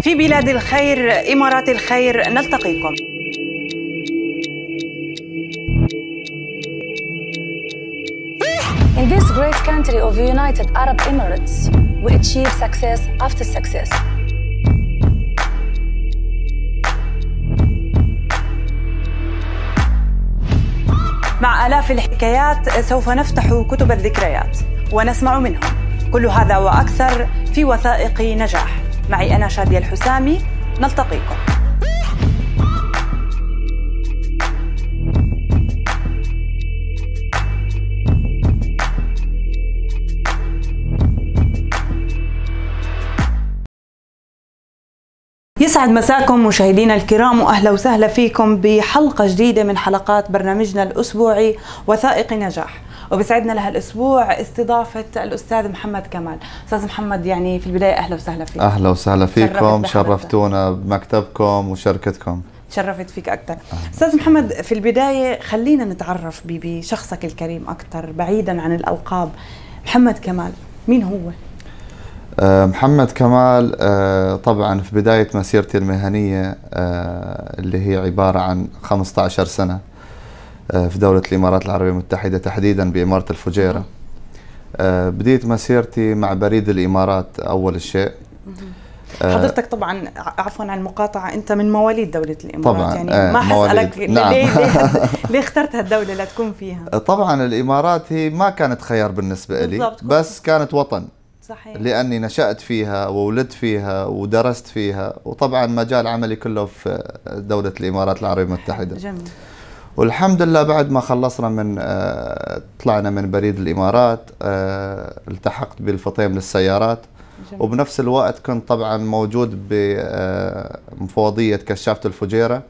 في بلاد الخير إمارات الخير نلتقيكم In this great country of United Arab Emirates, we achieve success after success. مع آلاف الحكايات سوف نفتح كتب الذكريات ونسمع منهم كل هذا وأكثر في وثائق نجاح معي أنا شادية الحسامي نلتقيكم يسعد مساكم مشاهدينا الكرام واهلا وسهلا فيكم بحلقه جديده من حلقات برنامجنا الاسبوعي وثائق نجاح. وبسعدنا لهالاسبوع استضافه الاستاذ محمد كمال استاذ محمد يعني في البدايه اهلا وسهلا فيك اهلا وسهلا فيكم شرفتونا بمكتبكم وشركتكم تشرفت فيك اكثر استاذ محمد في البدايه خلينا نتعرف بشخصك الكريم اكثر بعيدا عن الالقاب محمد كمال مين هو آه، محمد كمال آه، طبعا في بداية مسيرتي المهنية آه، اللي هي عبارة عن 15 سنة آه، في دولة الإمارات العربية المتحدة تحديدا بإمارة الفجيرة آه، بديت مسيرتي مع بريد الإمارات أول شيء آه، حضرتك طبعا عفوا عن المقاطعه انت من مواليد دوله الامارات طبعاً يعني آه ما حسالك نعم. ليه ليه, ليه اخترت هالدوله لتكون فيها طبعا الامارات هي ما كانت خيار بالنسبه لي بس كانت وطن صحيح لاني نشات فيها وولدت فيها ودرست فيها وطبعا مجال عملي كله في دوله الامارات العربيه المتحده جميل والحمد لله بعد ما خلصنا من آه، طلعنا من بريد الامارات آه، التحقت بالفطيم للسيارات جميل. وبنفس الوقت كنت طبعا موجود بمفوضيه آه، كشافه الفجيره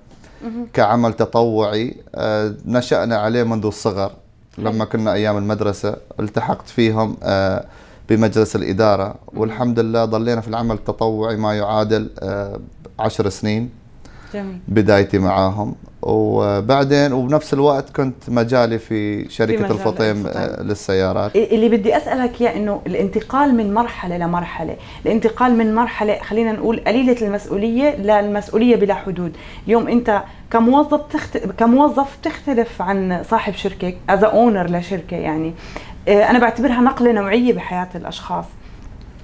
كعمل تطوعي نشأنا عليه منذ الصغر لما كنا أيام المدرسة التحقت فيهم بمجلس الإدارة والحمد لله ضلينا في العمل التطوعي ما يعادل عشر سنين جميل. بدايتي معاهم وبعدين وبنفس الوقت كنت مجالي في شركه في مجال الفطيم, آه، للسيارات إيه، اللي بدي اسالك اياه انه الانتقال من مرحله لمرحله الانتقال من مرحله خلينا نقول قليله المسؤوليه للمسؤوليه بلا حدود اليوم انت كموظف تخت... كموظف تختلف عن صاحب شركه از اونر لشركه يعني آه، انا بعتبرها نقله نوعيه بحياه الاشخاص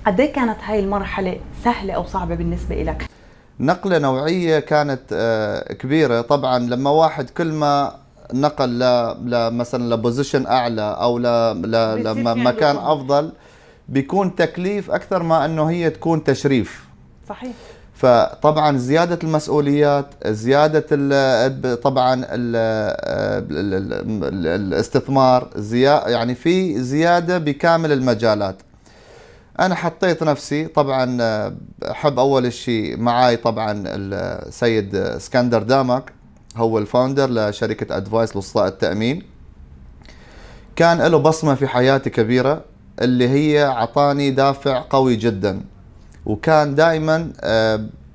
قد إيه كانت هاي المرحله سهله او صعبه بالنسبه لك نقلة نوعية كانت آه، كبيرة طبعا لما واحد كل ما نقل ل مثلا لبوزيشن اعلى او لمكان افضل بيكون تكليف اكثر ما انه هي تكون تشريف صحيح فطبعا زياده المسؤوليات زياده الـ طبعا الـ آه، الـ الاستثمار يعني في زياده بكامل المجالات انا حطيت نفسي طبعا آه، احب اول شيء معاي طبعا السيد آه، آه، اسكندر دامك هو الفاوندر لشركه ادفايس لاصداء التامين كان له بصمه في حياتي كبيره اللي هي اعطاني دافع قوي جدا وكان دائما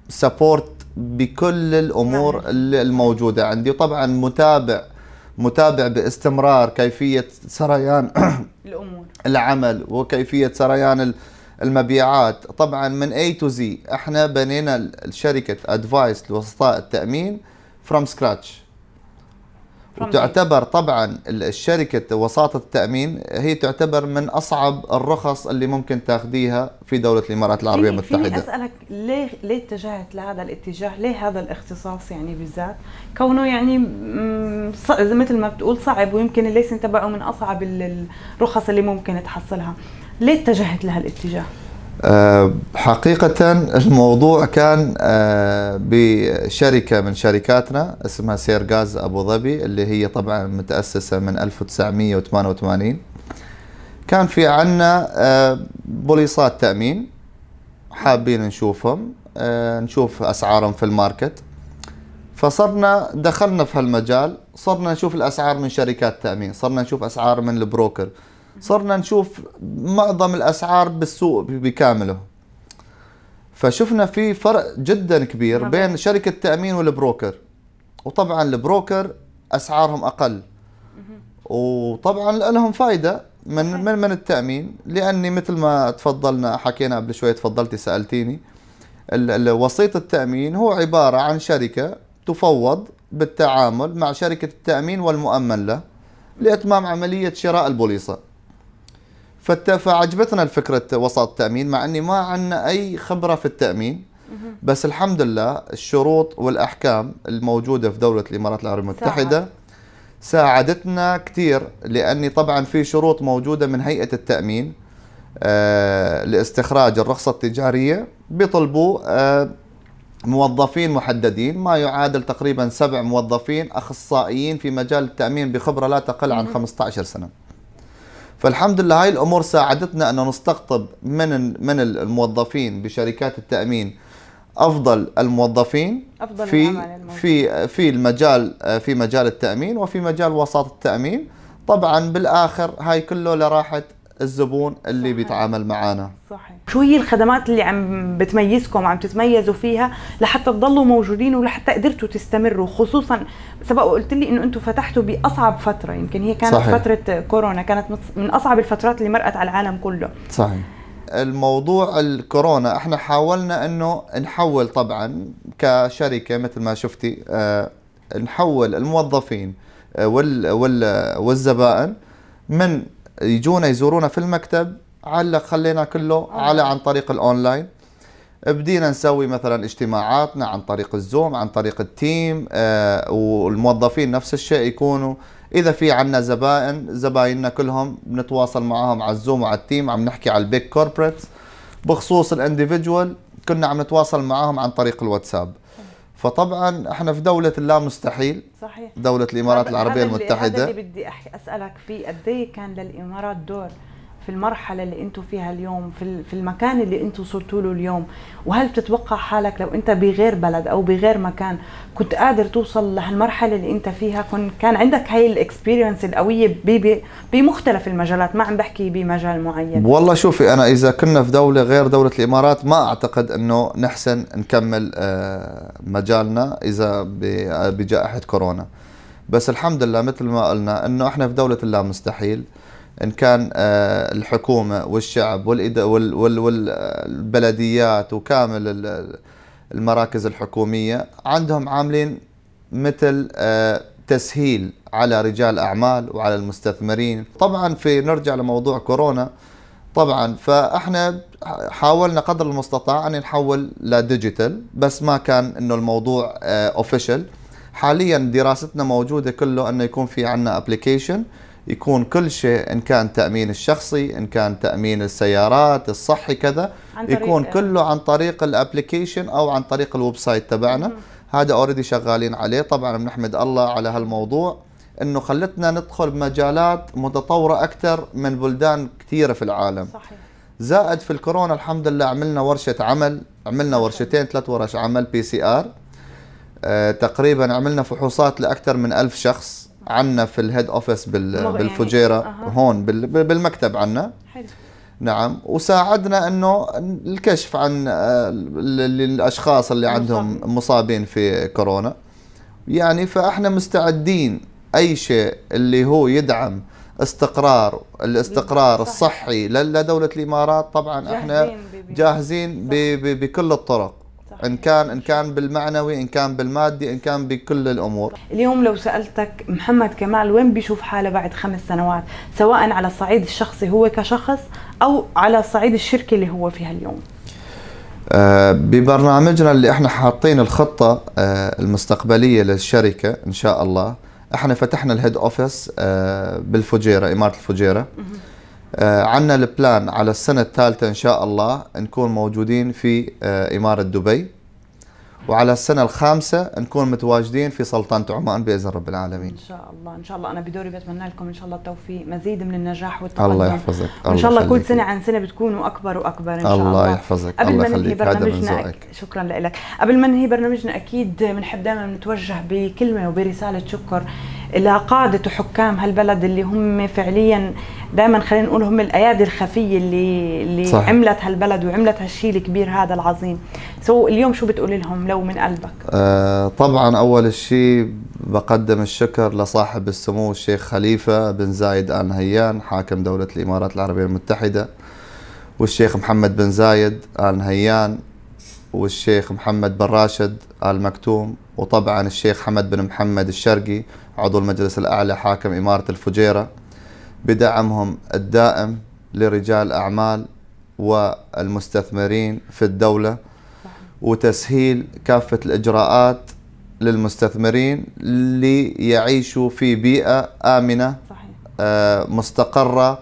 سبورت بكل الامور نعم. الموجوده عندي وطبعا متابع متابع باستمرار كيفيه سريان الامور العمل وكيفيه سريان المبيعات طبعا من A to Z احنا بنينا شركة ادفايس لوسطاء التأمين from scratch from وتعتبر طبعا الشركة وساطة التأمين هي تعتبر من أصعب الرخص اللي ممكن تاخديها في دولة الإمارات العربية فيني المتحدة فيني أسألك ليه ليه اتجهت لهذا الاتجاه ليه هذا الاختصاص يعني بالذات كونه يعني مثل ما بتقول صعب ويمكن الليسن تبعه من أصعب الرخص اللي ممكن تحصلها ليه اتجهت لهالاتجاه؟ أه حقيقة الموضوع كان أه بشركة من شركاتنا اسمها غاز أبو ظبي اللي هي طبعا متأسسة من 1988 كان في عنا أه بوليصات تأمين حابين نشوفهم آه، نشوف أسعارهم في الماركت فصرنا دخلنا في هالمجال صرنا نشوف الأسعار من شركات تأمين صرنا نشوف أسعار من البروكر صرنا نشوف معظم الاسعار بالسوق بكامله فشفنا في فرق جدا كبير نعم. بين شركه التامين والبروكر وطبعا البروكر اسعارهم اقل وطبعا لهم فائده من من من التامين لاني مثل ما تفضلنا حكينا قبل شوي تفضلتي سالتيني الوسيط التامين هو عباره عن شركه تفوض بالتعامل مع شركه التامين والمؤمن له لاتمام عمليه شراء البوليصه فعجبتنا الفكرة وسط التأمين مع أني ما عندنا أي خبرة في التأمين بس الحمد لله الشروط والأحكام الموجودة في دولة الإمارات العربية المتحدة ساعدتنا كثير لأني طبعا في شروط موجودة من هيئة التأمين آه لاستخراج الرخصة التجارية بيطلبوا آه موظفين محددين ما يعادل تقريبا سبع موظفين أخصائيين في مجال التأمين بخبرة لا تقل عن 15 سنة فالحمد لله هاي الامور ساعدتنا ان نستقطب من من الموظفين بشركات التامين افضل الموظفين أفضل في في في المجال في مجال التامين وفي مجال وساطه التامين طبعا بالاخر هاي كله لراحه الزبون اللي صحيح. بيتعامل معنا صحيح شو هي الخدمات اللي عم بتميزكم عم تتميزوا فيها لحتى تضلوا موجودين ولحتى قدرتوا تستمروا خصوصا سبق وقلت لي انه انتم فتحتوا باصعب فتره يمكن هي كانت صحيح. فتره كورونا كانت من اصعب الفترات اللي مرقت على العالم كله صحيح الموضوع الكورونا احنا حاولنا انه نحول طبعا كشركه مثل ما شفتي اه نحول الموظفين آه، وال وال والزبائن من يجونا يزورونا في المكتب علق خلينا كله على عن طريق الاونلاين بدينا نسوي مثلا اجتماعاتنا عن طريق الزوم عن طريق التيم آه والموظفين نفس الشيء يكونوا اذا في عندنا زبائن زبايننا كلهم بنتواصل معهم على الزوم وعلى التيم عم نحكي على البيج كوربريتس بخصوص الانديفيدوال كنا عم نتواصل معهم عن طريق الواتساب فطبعا احنا في دوله اللا مستحيل صحيح دوله الامارات العربيه المتحده هذا اللي بدي اسالك فيه قد إيه كان للامارات دور في المرحلة اللي انتم فيها اليوم في, في المكان اللي انتم صرتوا له اليوم وهل بتتوقع حالك لو انت بغير بلد او بغير مكان كنت قادر توصل لهالمرحلة اللي انت فيها كن كان عندك هاي الاكسبيرينس القوية بمختلف المجالات ما عم بحكي بمجال معين والله شوفي انا اذا كنا في دولة غير دولة الامارات ما اعتقد انه نحسن نكمل آه، مجالنا اذا آه، بجائحة كورونا بس الحمد لله مثل ما قلنا انه احنا في دولة الله مستحيل ان كان آه، الحكومه والشعب والبلديات وكامل المراكز الحكوميه عندهم عاملين مثل آه، تسهيل على رجال الاعمال وعلى المستثمرين طبعا في نرجع لموضوع كورونا طبعا فاحنا حاولنا قدر المستطاع ان نحول لديجيتال بس ما كان انه الموضوع اوفيشال آه، حاليا دراستنا موجوده كله انه يكون في عندنا ابلكيشن يكون كل شيء ان كان تامين الشخصي ان كان تامين السيارات الصحي كذا يكون إيه. كله عن طريق الابلكيشن او عن طريق الويب سايت تبعنا هذا اوريدي شغالين عليه طبعا بنحمد الله على هالموضوع انه خلتنا ندخل بمجالات متطوره اكثر من بلدان كثيره في العالم صحيح. زائد في الكورونا الحمد لله عملنا ورشه عمل عملنا ورشتين ثلاث ورش عمل بي سي ار تقريبا عملنا فحوصات لاكثر من ألف شخص عنا في الهيد يعني اوفيس بالفجيره يعني. هون بالمكتب عنا حلو نعم وساعدنا انه الكشف عن الاشخاص آه، اللي عندهم مصابين في كورونا يعني فاحنا مستعدين اي شيء اللي هو يدعم استقرار الاستقرار الصحي لدوله الامارات طبعا احنا جاهزين بكل الطرق إن كان إن كان بالمعنوي إن كان بالمادي إن كان بكل الأمور اليوم لو سألتك محمد كمال وين بيشوف حاله بعد خمس سنوات سواء على الصعيد الشخصي هو كشخص أو على صعيد الشركة اللي هو فيها اليوم آه، ببرنامجنا اللي احنا حاطين الخطة آه، المستقبلية للشركة إن شاء الله احنا فتحنا الهيد اوفيس آه، بالفجيرة إمارة الفجيرة آه، عندنا البلان على السنة الثالثة إن شاء الله نكون موجودين في آه، إمارة دبي وعلى السنة الخامسة نكون متواجدين في سلطنة عمان بإذن رب العالمين. إن شاء الله، إن شاء الله أنا بدوري بتمنى لكم إن شاء الله التوفيق، مزيد من النجاح والتقدم. الله يحفظك. وإن شاء الله, كل سنة عن سنة بتكونوا أكبر وأكبر إن شاء الله. الله يحفظك. قبل ما ننهي برنامجنا أك... شكرا لك، قبل ما ننهي برنامجنا أكيد بنحب دائما نتوجه بكلمة وبرسالة شكر الى قاده وحكام هالبلد اللي هم فعليا دائما خلينا نقول هم الايادي الخفيه اللي اللي صح. عملت هالبلد وعملت هالشيء الكبير هذا العظيم سو اليوم شو بتقول لهم لو من قلبك آه طبعا اول شيء بقدم الشكر لصاحب السمو الشيخ خليفه بن زايد ال نهيان حاكم دوله الامارات العربيه المتحده والشيخ محمد بن زايد ال نهيان والشيخ محمد بن راشد آل مكتوم وطبعا الشيخ حمد بن محمد الشرقي عضو المجلس الأعلى حاكم إمارة الفجيرة بدعمهم الدائم لرجال الأعمال والمستثمرين في الدولة وتسهيل كافة الإجراءات للمستثمرين ليعيشوا في بيئة آمنة آه، مستقرة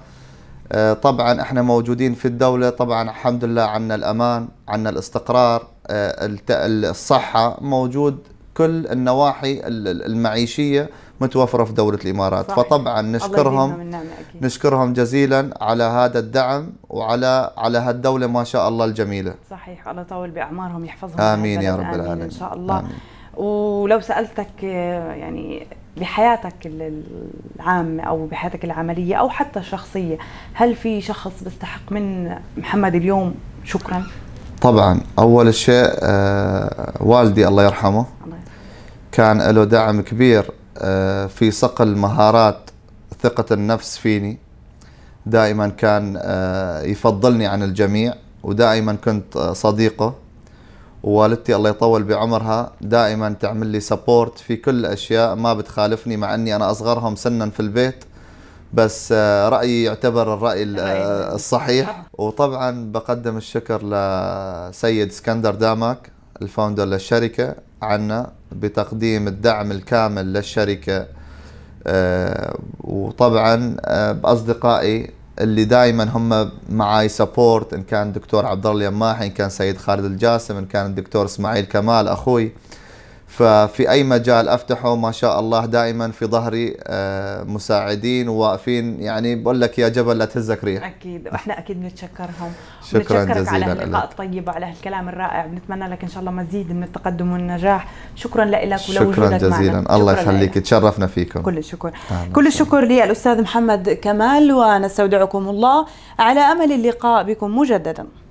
آه، طبعا احنا موجودين في الدولة طبعا الحمد لله عنا الأمان عنا الاستقرار آه، الصحة موجود كل النواحي المعيشية متوفرة في دولة الإمارات صحيح. فطبعا نشكرهم نشكرهم جزيلا على هذا الدعم وعلى على هالدولة ما شاء الله الجميلة صحيح الله يطول بأعمارهم يحفظهم آمين يا رب العالمين إن شاء الله آمين. ولو سألتك آه، يعني بحياتك العامة أو بحياتك العملية أو حتى الشخصية هل في شخص بيستحق من محمد اليوم شكرا؟ طبعا أول شيء آه والدي الله يرحمه كان له دعم كبير آه في صقل مهارات ثقة النفس فيني دائما كان آه يفضلني عن الجميع ودائما كنت آه، صديقه ووالدتي الله يطول بعمرها دائما تعمل لي سبورت في كل الاشياء ما بتخالفني مع اني انا اصغرهم سنا في البيت بس آه، رايي يعتبر الراي آه، الصحيح وطبعا بقدم الشكر لسيد اسكندر دامك الفاوندر للشركه عنا بتقديم الدعم الكامل للشركه آه، وطبعا باصدقائي اللي دائما هم معاي سبورت ان كان دكتور عبد الله اليماحي ان كان سيد خالد الجاسم ان كان الدكتور اسماعيل كمال اخوي ففي اي مجال افتحه ما شاء الله دائما في ظهري آه، مساعدين وواقفين يعني بقول لك يا جبل لا تهزك ريح اكيد احنا اكيد بنتشكرهم شكرا جزيلا على اللقاء الطيب وعلى هالكلام الرائع بنتمنى لك ان شاء الله مزيد من التقدم والنجاح شكرا لك ولوجودك معنا شكرا جزيلا الله يخليك تشرفنا فيكم كل الشكر آه كل الشكر للاستاذ محمد كمال ونستودعكم الله على امل اللقاء بكم مجددا